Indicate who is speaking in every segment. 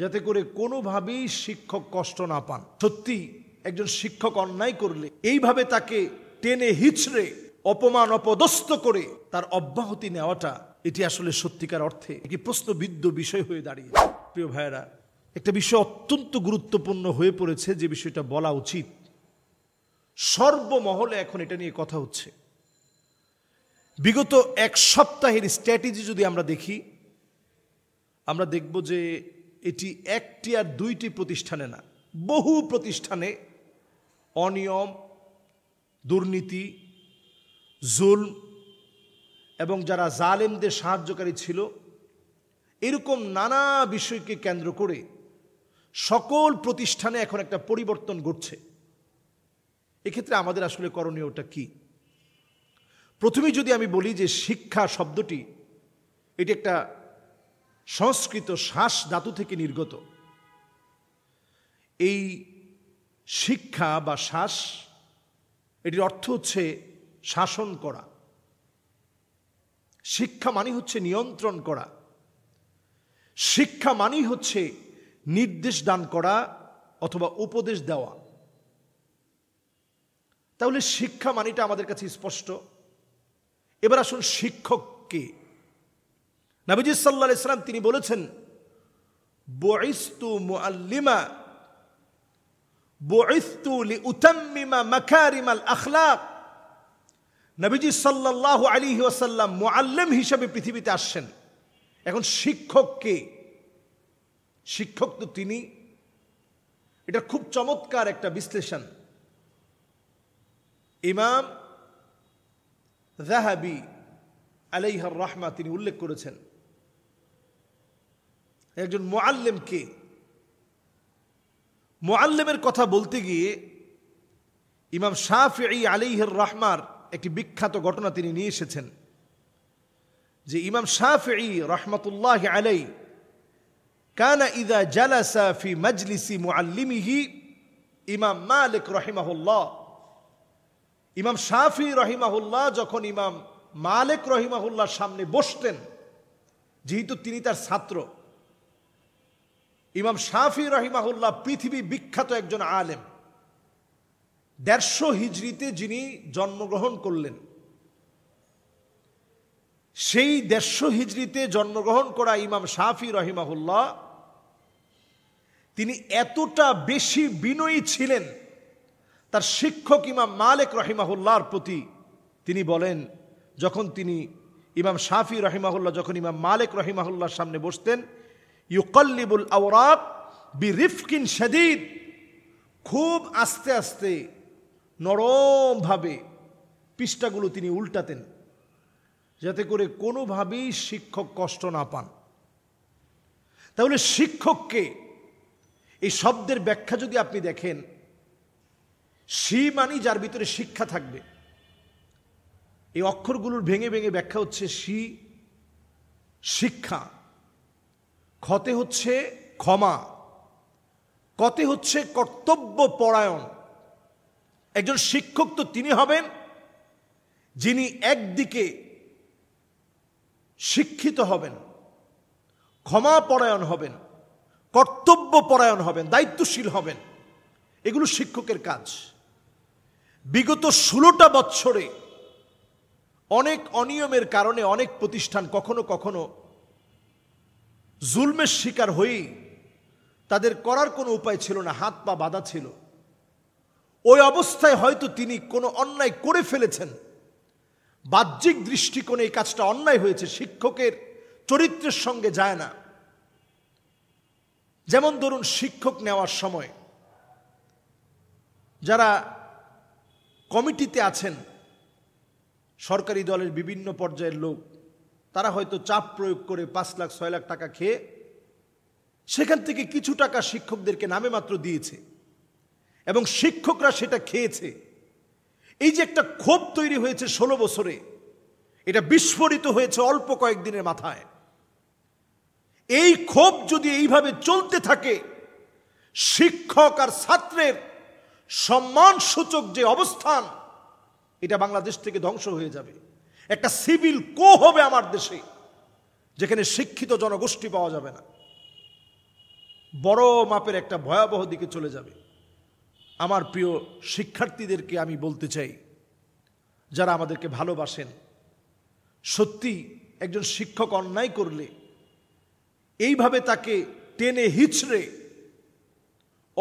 Speaker 1: যাতে করে কোনোভাবেই শিক্ষক কষ্ট না পান সত্যি একজন শিক্ষক অন্যায় করলে এইভাবে তাকে টেনে হিচড়ে অপমান অপদস্থ করে তার অব্যাহতি নেওয়াটা এটি আসলে সত্যিকার অর্থে একটি প্রশ্নবিদ্ধ বিষয় হয়ে দাঁড়িয়ে প্রিয় ভাইয়েরা একটা বিষয় অত্যন্ত গুরুত্বপূর্ণ হয়ে পড়েছে যে বিষয়টা বলা উচিত সর্বমহলে এখন এটা নিয়ে কথা হচ্ছে বিগত এক সপ্তাহের স্ট্র্যাটেজি যদি আমরা দেখি আমরা দেখব যে এটি একটি আর দুইটি প্রতিষ্ঠানে না বহু প্রতিষ্ঠানে অনিয়ম দুর্নীতি জুল এবং যারা জালেমদের সাহায্যকারী ছিল এরকম নানা বিষয়কে কেন্দ্র করে সকল প্রতিষ্ঠানে এখন একটা পরিবর্তন ঘটছে এক্ষেত্রে আমাদের আসলে করণীয়টা কি প্রথমে যদি আমি বলি যে শিক্ষা শব্দটি এটি একটা সংস্কৃত শ্বাস ধাতু থেকে নির্গত এই শিক্ষা বা শ্বাস এটির অর্থ হচ্ছে শাসন করা শিক্ষা মানেই হচ্ছে নিয়ন্ত্রণ করা শিক্ষা মানেই হচ্ছে নির্দেশ দান করা অথবা উপদেশ দেওয়া তাহলে শিক্ষা মানেটা আমাদের কাছে স্পষ্ট এবার আসুন শিক্ষককে নাবিজি সাল্লা ইসলাম তিনি বলেছেন বইস্তু মুআল্লিমা বইস্তু লি উতাম্মিমা মাকারিমাল আখলাক নবীজি সাল্লাহ আলী ওসাল্লাম মোয়াল্লেম হিসেবে পৃথিবীতে আসছেন এখন শিক্ষককে শিক্ষক তো তিনি এটা খুব চমৎকার একটা বিশ্লেষণ ইমাম জাহাবি আলাইহর রহমা তিনি উল্লেখ করেছেন একজন মোয়াল্লেম কে মোয়াল্লেমের কথা বলতে গিয়ে ইমাম শাহি আলিহর রহমার একটি বিখ্যাত ঘটনা তিনি নিয়ে এসেছেন যে ইমাম শাহ রহমতুল্লাহ আলাই কানা ইদা জালা সাফি মজলিসি মুআল্লিমিহি ইমাম মালিক রহিমাহুল্লাহ ইমাম শাহি রহিমাহুল্লাহ যখন ইমাম মালিক রহিমাহুল্লাহর সামনে বসতেন যেহেতু তিনি তার ছাত্র ইমাম শাফি রহিমাহুল্লাহ পৃথিবী বিখ্যাত একজন আলেম দেড়শো হিজড়িতে যিনি জন্মগ্রহণ করলেন সেই দেড়শো হিজড়িতে জন্মগ্রহণ করা ইমাম শাফি রহিমাহুল্লাহ তিনি এতটা বেশি বিনয়ী ছিলেন তার শিক্ষক ইমাম মালেক রহিমাহুল্লাহর প্রতি তিনি বলেন যখন তিনি ইমাম শাফি রহিমাহুল্লাহ যখন ইমাম মালেক রহিমাহুল্লাহর সামনে বসতেন ইউকল্লিবুল আওরাক বি রিফকিন শাদিদ খুব আস্তে আস্তে নরমভাবে পৃষ্ঠাগুলো তিনি উল্টাতেন যাতে করে কোনোভাবেই শিক্ষক কষ্ট না পান তাহলে শিক্ষককে এই শব্দের ব্যাখ্যা যদি আপনি দেখেন সি মানি যার ভিতরে শিক্ষা থাকবে এই অক্ষরগুলোর ভেঙে ভেঙে ব্যাখ্যা হচ্ছে সি শিক্ষা ক্ষতে হচ্ছে ক্ষমা কতে হচ্ছে কর্তব্য পরায়ণ একজন শিক্ষক তো তিনি হবেন যিনি একদিকে শিক্ষিত হবেন ক্ষমা পরায়ণ হবেন কর্তব্য পরায়ণ হবেন দায়িত্বশীল হবেন এগুলো শিক্ষকের কাজ বিগত ষোলোটা বৎসরে অনেক অনিয়মের কারণে অনেক প্রতিষ্ঠান কখনো কখনো জুলমের শিকার হয়েই তাদের করার কোনো উপায় ছিল না হাত পা বাঁধা ছিল ওই অবস্থায় হয়তো তিনি কোনো অন্যায় করে ফেলেছেন বাহ্যিক দৃষ্টিকোণে এই কাজটা অন্যায় হয়েছে শিক্ষকের চরিত্রের সঙ্গে যায় না যেমন ধরুন শিক্ষক নেওয়ার সময় যারা কমিটিতে আছেন সরকারি দলের বিভিন্ন পর্যায়ের লোক তারা হয়তো চাপ প্রয়োগ করে পাঁচ লাখ ছয় লাখ টাকা খেয়ে সেখান থেকে কিছু টাকা শিক্ষকদেরকে নামে মাত্র দিয়েছে এবং শিক্ষকরা সেটা খেয়েছে এই যে একটা ক্ষোভ তৈরি হয়েছে ষোলো বছরে এটা বিস্ফোরিত হয়েছে অল্প কয়েকদিনের মাথায় এই ক্ষোভ যদি এইভাবে চলতে থাকে শিক্ষক আর ছাত্রের সম্মানসূচক যে অবস্থান এটা বাংলাদেশ থেকে ধ্বংস হয়ে যাবে একটা সিভিল কো হবে আমার দেশে যেখানে শিক্ষিত জনগোষ্ঠী পাওয়া যাবে না বড় মাপের একটা ভয়াবহ দিকে চলে যাবে আমার প্রিয় শিক্ষার্থীদেরকে আমি বলতে চাই যারা আমাদেরকে ভালোবাসেন সত্যি একজন শিক্ষক অন্যায় করলে এইভাবে তাকে টেনে হিচড়ে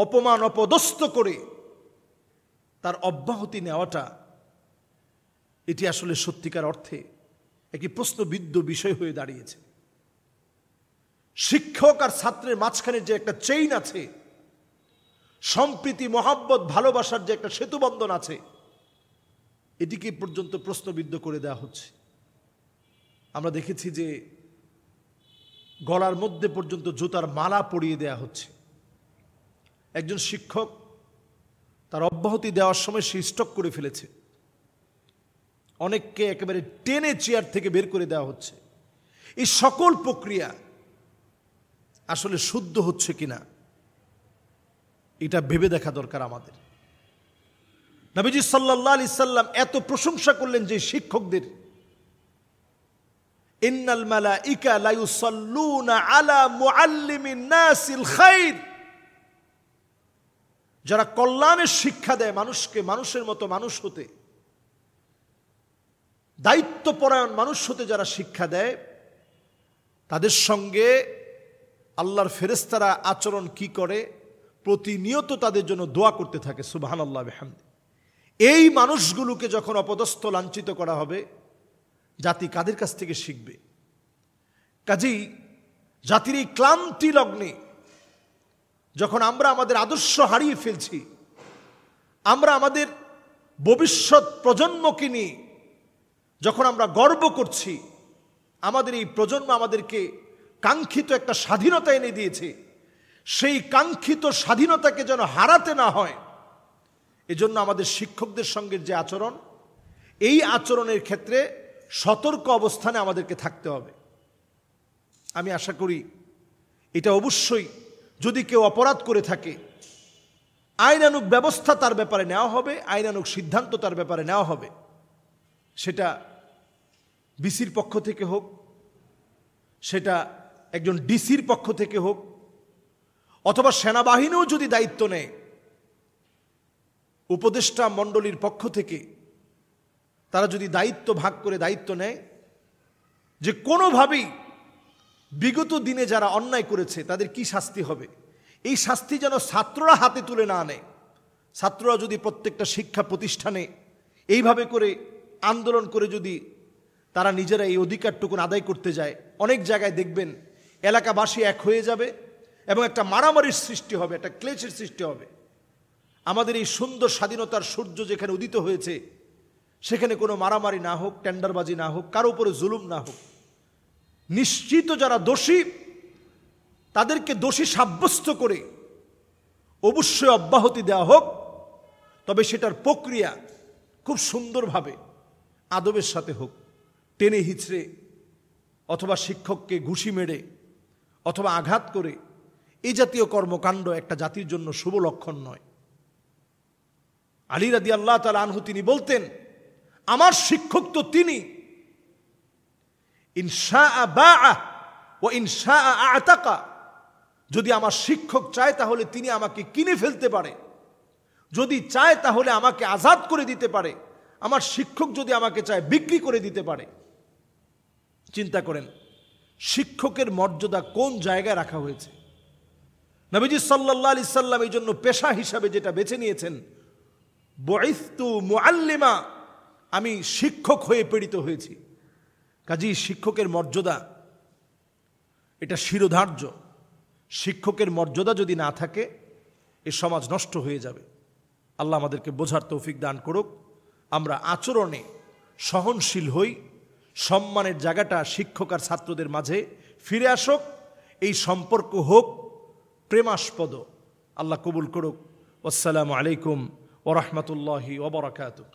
Speaker 1: অপমান অপদস্থ করে তার অব্যাহতি নেওয়াটা এটি আসলে সত্যিকার অর্থে একটি প্রশ্নবিদ্ধ বিষয় হয়ে দাঁড়িয়েছে শিক্ষক আর ছাত্রের মাঝখানে যে একটা চেইন আছে সম্প্রীতি মহাব্বত ভালোবাসার যে একটা সেতুবন্ধন আছে এটিকে পর্যন্ত প্রশ্নবিদ্ধ করে দেওয়া হচ্ছে আমরা দেখেছি যে গলার মধ্যে পর্যন্ত জুতার মালা পরিয়ে দেয়া হচ্ছে একজন শিক্ষক তার অব্যাহতি দেওয়ার সময় সে স্টক করে ফেলেছে অনেককে একেবারে টেনে চেয়ার থেকে বের করে দেওয়া হচ্ছে এই সকল প্রক্রিয়া আসলে শুদ্ধ হচ্ছে কিনা এটা ভেবে দেখা দরকার আমাদের নবীজি সাল্লাহ আলি সাল্লাম এত প্রশংসা করলেন যে শিক্ষকদের ইন্নাল মালা ইকা লাইসাল্লুনা আলা মুআল্লিমিন নাসিল খাইর যারা কল্যাণের শিক্ষা দেয় মানুষকে মানুষের মতো মানুষ হতে দায়িত্বপরায়ণ মানুষ হতে যারা শিক্ষা দেয় তাদের সঙ্গে আল্লাহর ফেরেস্তারা আচরণ কি করে প্রতিনিয়ত তাদের জন্য দোয়া করতে থাকে সুবাহান আল্লাহ বেহান্দি এই মানুষগুলোকে যখন অপদস্থ লাঞ্ছিত করা হবে জাতি কাদের কাছ থেকে শিখবে কাজেই জাতির এই ক্লান্তি লগ্নে যখন আমরা আমাদের আদর্শ হারিয়ে ফেলছি আমরা আমাদের ভবিষ্যৎ প্রজন্মকে নিয়ে যখন আমরা গর্ব করছি আমাদের এই প্রজন্ম আমাদেরকে কাঙ্ক্ষিত একটা স্বাধীনতা এনে দিয়েছে সেই কাঙ্ক্ষিত স্বাধীনতাকে যেন হারাতে না হয় এজন্য আমাদের শিক্ষকদের সঙ্গে যে আচরণ এই আচরণের ক্ষেত্রে সতর্ক অবস্থানে আমাদেরকে থাকতে হবে আমি আশা করি এটা অবশ্যই যদি কেউ অপরাধ করে থাকে আইনানুক ব্যবস্থা তার ব্যাপারে নেওয়া হবে আইনানুক সিদ্ধান্ত তার ব্যাপারে নেওয়া হবে সেটা বিসির পক্ষ থেকে হোক সেটা একজন ডিসির পক্ষ থেকে হোক অথবা সেনাবাহিনীও যদি দায়িত্ব নেয় উপদেষ্টা মণ্ডলীর পক্ষ থেকে তারা যদি দায়িত্ব ভাগ করে দায়িত্ব নেয় যে কোনোভাবেই বিগত দিনে যারা অন্যায় করেছে তাদের কি শাস্তি হবে এই শাস্তি যেন ছাত্ররা হাতে তুলে না আনে ছাত্ররা যদি প্রত্যেকটা শিক্ষা প্রতিষ্ঠানে এইভাবে করে আন্দোলন করে যদি তারা নিজেরা এই অধিকারটুকুন আদায় করতে যায় অনেক জায়গায় দেখবেন এলাকাবাসী এক হয়ে যাবে এবং একটা মারামারির সৃষ্টি হবে একটা ক্লেশের সৃষ্টি হবে আমাদের এই সুন্দর স্বাধীনতার সূর্য যেখানে উদিত হয়েছে সেখানে কোনো মারামারি না হোক টেন্ডারবাজি না হোক কারো উপরে জুলুম না হোক নিশ্চিত যারা দোষী তাদেরকে দোষী সাব্যস্ত করে অবশ্যই অব্যাহতি দেওয়া হোক তবে সেটার প্রক্রিয়া খুব সুন্দরভাবে আদবের সাথে হোক টেনে হিচড়ে অথবা শিক্ষককে ঘুষি মেরে অথবা আঘাত করে এই জাতীয় কর্মকাণ্ড একটা জাতির জন্য শুভ লক্ষণ নয় আলী রাদি আল্লাহ তাল আনহু তিনি বলতেন আমার শিক্ষক তো তিনি ইনশা বা ও ইনশা আতাকা যদি আমার শিক্ষক চায় তাহলে তিনি আমাকে কিনে ফেলতে পারে যদি চায় তাহলে আমাকে আজাদ করে দিতে পারে আমার শিক্ষক যদি আমাকে চায় বিক্রি করে দিতে পারে চিন্তা করেন শিক্ষকের মর্যাদা কোন জায়গায় রাখা হয়েছে নবীজি সাল্লাহ আলি সাল্লাম এই জন্য পেশা হিসাবে যেটা বেছে নিয়েছেন বয়স্তু মুআল্লিমা আমি শিক্ষক হয়ে পীড়িত হয়েছি কাজী শিক্ষকের মর্যাদা এটা শিরোধার্য শিক্ষকের মর্যাদা যদি না থাকে এ সমাজ নষ্ট হয়ে যাবে আল্লাহ আমাদেরকে বোঝার তৌফিক দান করুক আমরা আচরণে সহনশীল হই সম্মানের জায়গাটা শিক্ষক আর ছাত্রদের মাঝে ফিরে আসুক এই সম্পর্ক হোক প্রেমাস্পদ আল্লাহ কবুল করুক আসসালামু আলাইকুম ওরহমতুল্লাহি ওবরাকাতুক